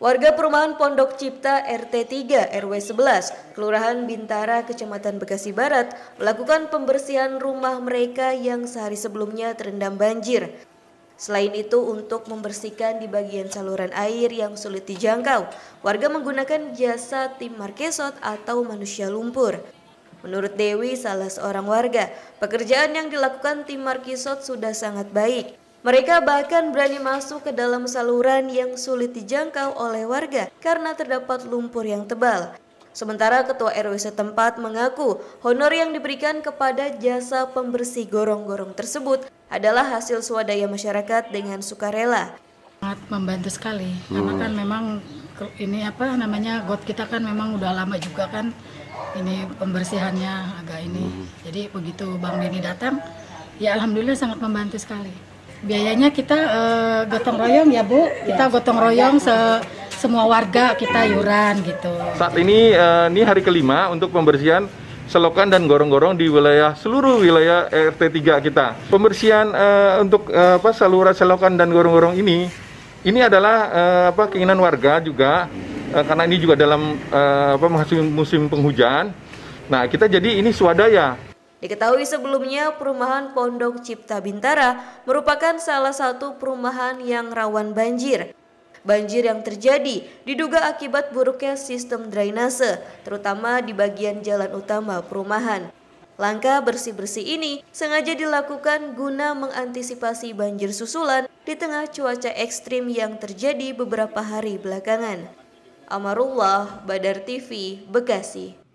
Warga perumahan Pondok Cipta RT 3 RW 11, Kelurahan Bintara, Kecamatan Bekasi Barat, melakukan pembersihan rumah mereka yang sehari sebelumnya terendam banjir. Selain itu, untuk membersihkan di bagian saluran air yang sulit dijangkau, warga menggunakan jasa tim markesot atau manusia lumpur. Menurut Dewi, salah seorang warga, pekerjaan yang dilakukan tim markesot sudah sangat baik. Mereka bahkan berani masuk ke dalam saluran yang sulit dijangkau oleh warga karena terdapat lumpur yang tebal. Sementara ketua RW setempat mengaku honor yang diberikan kepada jasa pembersih gorong-gorong tersebut adalah hasil swadaya masyarakat dengan sukarela. Sangat membantu sekali hmm. karena kan memang ini apa namanya got kita kan memang udah lama juga kan ini pembersihannya agak ini. Hmm. Jadi begitu Bang Deni datang ya alhamdulillah sangat membantu sekali biayanya kita uh, gotong royong ya Bu. Kita gotong royong se semua warga kita yuran gitu. Saat ini uh, ini hari kelima untuk pembersihan selokan dan gorong-gorong di wilayah seluruh wilayah RT 3 kita. Pembersihan uh, untuk uh, apa saluran selokan dan gorong-gorong ini ini adalah uh, apa keinginan warga juga uh, karena ini juga dalam uh, apa musim, musim penghujan. Nah, kita jadi ini swadaya Diketahui sebelumnya perumahan Pondok Cipta Bintara merupakan salah satu perumahan yang rawan banjir. Banjir yang terjadi diduga akibat buruknya sistem drainase, terutama di bagian jalan utama perumahan. Langkah bersih-bersih ini sengaja dilakukan guna mengantisipasi banjir susulan di tengah cuaca ekstrim yang terjadi beberapa hari belakangan. Amarullah, Badar TV, Bekasi.